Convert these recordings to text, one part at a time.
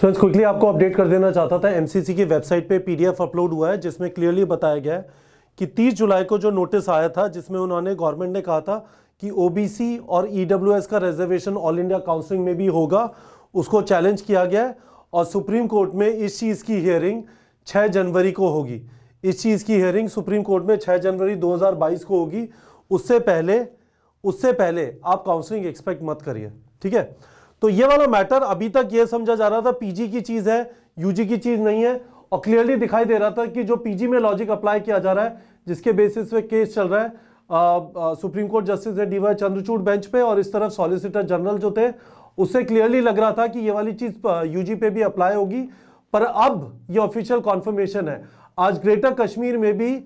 friends so, quickly आपको update कर देना चाहता था एमसीसी की वेबसाइट पे पीडीएफ अपलोड हुआ है जिसमें क्लियरली बताया गया है कि 30 जुलाई को जो नोटिस आया था जिसमें उन्होंने गवर्नमेंट ने कहा था कि ओबीसी और ईडब्ल्यूएस e का रिजर्वेशन ऑल इंडिया काउंसिलिंग में भी होगा उसको चैलेंज किया गया है और सुप्रीम कोर्ट में इस चीज़ की हियरिंग छः जनवरी को होगी इस चीज़ की हियरिंग सुप्रीम कोर्ट में छः जनवरी 2022 को होगी उससे पहले उससे पहले आप काउंसलिंग एक्सपेक्ट मत करिए ठीक है तो ये वाला मैटर अभी तक ये समझा जा रहा था पीजी की चीज है यूजी की चीज नहीं है और क्लियरली दिखाई दे रहा था कि जो पीजी में लॉजिक अप्लाई किया जा रहा है जिसके बेसिस पे केस चल रहा है आ, आ, सुप्रीम कोर्ट जस्टिस है डीवाई चंद्रचूड बेंच पे और इस तरफ सॉलिसिटर जनरल जो थे उससे क्लियरली लग रहा था कि ये वाली चीज यूजी पे भी अप्लाई होगी पर अब ये ऑफिशियल कॉन्फर्मेशन है आज ग्रेटर कश्मीर में भी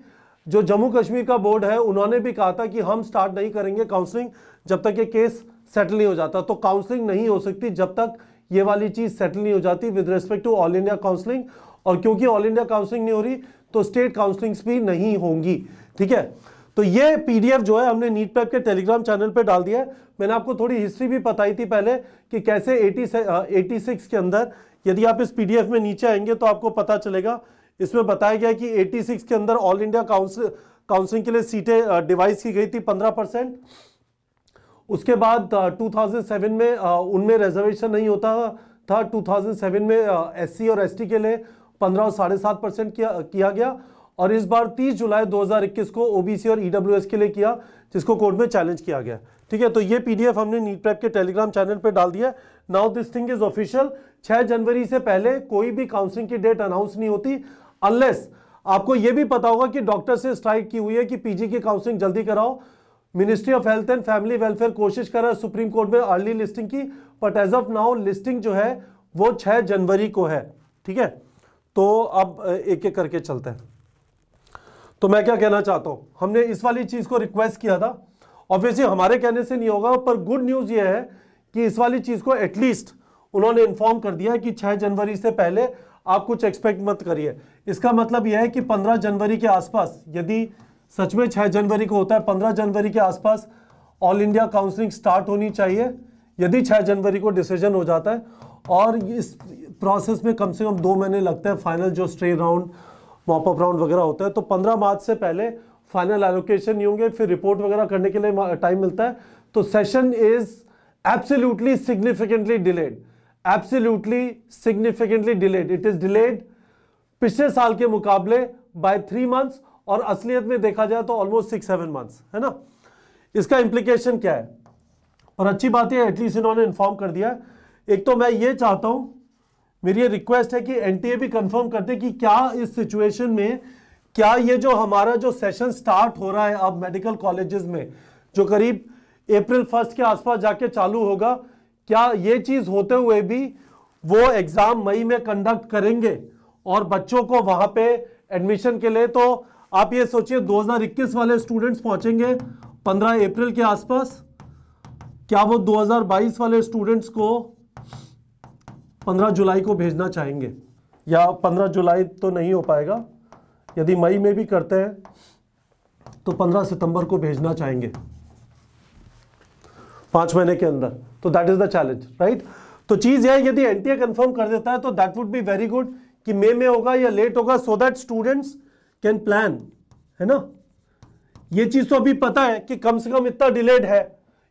जो जम्मू कश्मीर का बोर्ड है उन्होंने भी कहा था कि हम स्टार्ट नहीं करेंगे काउंसलिंग जब तक ये केस सेटल नहीं हो जाता तो काउंसलिंग नहीं हो सकती जब तक ये वाली चीज़ सेटल नहीं हो जाती with respect to all India counselling और क्योंकि ऑल इंडिया काउंसलिंग नहीं हो रही तो स्टेट काउंसलिंग्स भी नहीं होंगी ठीक है तो ये पीडीएफ जो है हमने नीट पैप के टेलीग्राम चैनल पे डाल दिया है मैंने आपको थोड़ी हिस्ट्री भी बताई थी पहले कि कैसे एटी सिक्स के अंदर यदि आप इस पीडीएफ में नीचे आएंगे तो आपको पता चलेगा इसमें बताया गया कि 86 के अंदर ऑल इंडिया काउंसिल काउंसलिंग के लिए सीटें डिवाइस की गई थी पंद्रह परसेंट उसके बाद 2007 में उनमें रिजर्वेशन नहीं होता था 2007 में एससी और एसटी के लिए पंद्रह और साढ़े सात परसेंट किया किया गया और इस बार 30 जुलाई 2021 को ओबीसी और ईडब्ल्यूएस e के लिए किया जिसको कोर्ट में चैलेंज किया गया ठीक है तो ये पीडीएफ हमने नीट प्रेप के टेलीग्राम चैनल पर डाल दिया now this thing is official 6 जनवरी से पहले कोई भी काउंसलिंग की डेट अनाउंस नहीं होती अनलेस आपको यह भी पता होगा कि डॉक्टर से स्ट्राइक की हुई है कि पीजी की काउंसलिंग जल्दी कराओ ministry of health and family welfare कोशिश कर रहा है सुप्रीम कोर्ट में अर्ली लिस्टिंग की but as of now listing जो है वो 6 जनवरी को है ठीक है तो अब एक एक करके चलते हैं तो मैं क्या कहना चाहता हूं हमने इस वाली चीज़ को रिक्वेस्ट किया था ऑब्वियसली हमारे कहने से नहीं होगा पर गुड न्यूज़ ये है कि इस वाली चीज़ को एटलीस्ट उन्होंने इन्फॉर्म कर दिया कि 6 जनवरी से पहले आप कुछ एक्सपेक्ट मत करिए इसका मतलब यह है कि 15 जनवरी के आसपास यदि सच में छः जनवरी को होता है पंद्रह जनवरी के आसपास ऑल इंडिया काउंसलिंग स्टार्ट होनी चाहिए यदि छः जनवरी को डिसीजन हो जाता है और इस प्रोसेस में कम से कम दो महीने लगते हैं फाइनल जो स्ट्रे राउंड मॉपअप राउंड वगैरह होता है तो पंद्रह मार्च से पहले फाइनल एलोकेशन नहीं होंगे फिर रिपोर्ट वगैरह करने के लिए टाइम मिलता है तो session is absolutely significantly delayed absolutely significantly delayed it is delayed पिछले साल के मुकाबले बाय थ्री मंथ्स और असलियत में देखा जाए तो ऑलमोस्ट सिक्स सेवन मंथ्स है ना इसका इम्प्लीकेशन क्या है और अच्छी बात यह एटलीस्ट इन्होंने इन्फॉर्म कर दिया एक तो मैं ये चाहता हूँ मेरी ये रिक्वेस्ट है कि एनटीए भी कंफर्म कर दे कि क्या इस सिचुएशन में क्या ये जो हमारा जो सेशन स्टार्ट हो रहा है अब मेडिकल कॉलेजेस में जो करीब अप्रैल फर्स्ट के आसपास जाके चालू होगा क्या ये चीज़ होते हुए भी वो एग्ज़ाम मई में कंडक्ट करेंगे और बच्चों को वहां पे एडमिशन के लिए तो आप ये सोचिए 2021 वाले स्टूडेंट्स पहुंचेंगे 15 अप्रैल के आसपास क्या वो 2022 वाले स्टूडेंट्स को 15 जुलाई को भेजना चाहेंगे या 15 जुलाई तो नहीं हो पाएगा यदि मई में भी करते हैं तो 15 सितंबर को भेजना चाहेंगे पांच महीने के अंदर तो that is the challenge right तो चीज़ यह यदि एनटीए कंफर्म कर देता है तो that would be very good कि मे में होगा या लेट होगा so that students can plan है ना ये चीज तो अभी पता है कि कम से कम इतना डिलेड है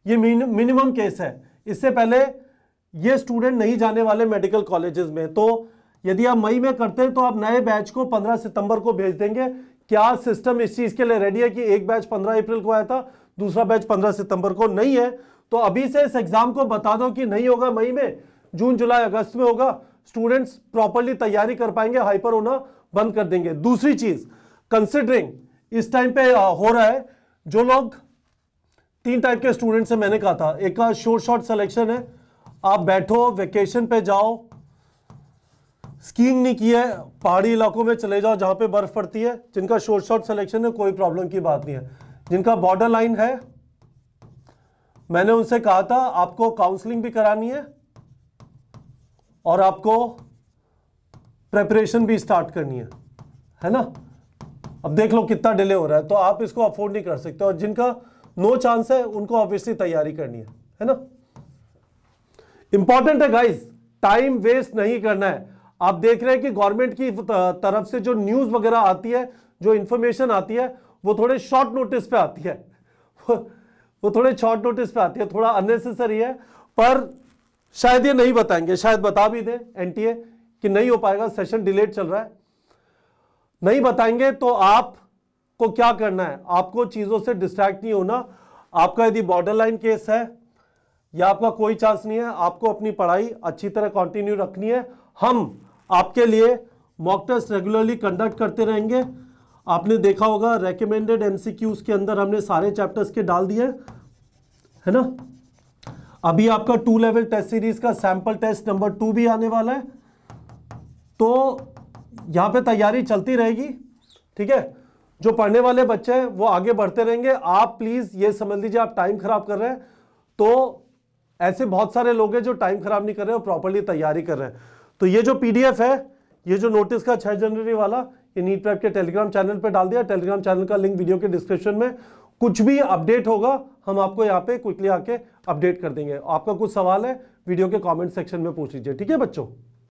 ये मिनिमम केस है इससे पहले ये स्टूडेंट नहीं जाने वाले मेडिकल कॉलेजेस में तो यदि आप मई में करते हैं तो आप नए बैच को 15 सितंबर को भेज देंगे क्या सिस्टम इस चीज के लिए रेडी है कि एक बैच 15 अप्रैल को आया था दूसरा बैच 15 सितंबर को नहीं है तो अभी से इस एग्जाम को बता दो कि नहीं होगा मई में जून जुलाई अगस्त में होगा स्टूडेंट्स प्रॉपरली तैयारी कर पाएंगे हाइपर होना बंद कर देंगे दूसरी चीज कंसिडरिंग इस टाइम पे हो रहा है जो लोग तीन टाइप के स्टूडेंट से मैंने कहा था एक का शोर शॉर्ट सिलेक्शन है आप बैठो वेकेशन पे जाओ स्कीइंग नहीं की है पहाड़ी इलाकों में चले जाओ जहां पे बर्फ पड़ती है जिनका शोर शॉर्ट सिलेक्शन है कोई प्रॉब्लम की बात नहीं है जिनका बॉर्डर लाइन है मैंने उनसे कहा था आपको काउंसलिंग भी करानी है और आपको प्रेपरेशन भी स्टार्ट करनी है है ना अब देख लो कितना डिले हो रहा है तो आप इसको अफोर्ड नहीं कर सकते और जिनका नो चांस है उनको ऑब्वियसली तैयारी करनी है है ना इंपॉर्टेंट है गाइस टाइम वेस्ट नहीं करना है आप देख रहे हैं कि गवर्नमेंट की तरफ से जो न्यूज वगैरह आती है जो इंफॉर्मेशन आती है वो थोड़े शॉर्ट नोटिस पे आती है वो थोड़े शॉर्ट नोटिस पे आती है थोड़ा अननेसेसरी है पर शायद ये नहीं बताएंगे शायद बता भी दें एनटीए कि नहीं हो पाएगा सेशन डिलेट चल रहा है नहीं बताएंगे तो आप को क्या करना है आपको चीज़ों से डिस्ट्रैक्ट नहीं होना आपका यदि बॉर्डर लाइन केस है या आपका कोई चांस नहीं है आपको अपनी पढ़ाई अच्छी तरह कंटिन्यू रखनी है हम आपके लिए मॉक टेस्ट रेगुलरली कंडक्ट करते रहेंगे आपने देखा होगा रेकमेंडेड एमसीक्यूज के अंदर हमने सारे चैप्टर्स के डाल दिए है ना अभी आपका टू लेवल टेस्ट सीरीज का सैंपल टेस्ट नंबर टू भी आने वाला है तो यहाँ पे तैयारी चलती रहेगी ठीक है जो पढ़ने वाले बच्चे हैं वो आगे बढ़ते रहेंगे आप प्लीज़ ये समझ लीजिए आप टाइम ख़राब कर रहे हैं तो ऐसे बहुत सारे लोग हैं जो टाइम ख़राब नहीं कर रहे हैं और प्रॉपरली तैयारी कर रहे हैं तो ये जो पीडीएफ है ये जो नोटिस का छह जनवरी वाला ये नीट पैप के टेलीग्राम चैनल पर डाल दिया टेलीग्राम चैनल का लिंक वीडियो के डिस्क्रिप्शन में कुछ भी अपडेट होगा हम आपको यहाँ पे क्विकली आके अपडेट कर देंगे आपका कुछ सवाल है वीडियो के कमेंट सेक्शन में पूछ लीजिए ठीक है बच्चों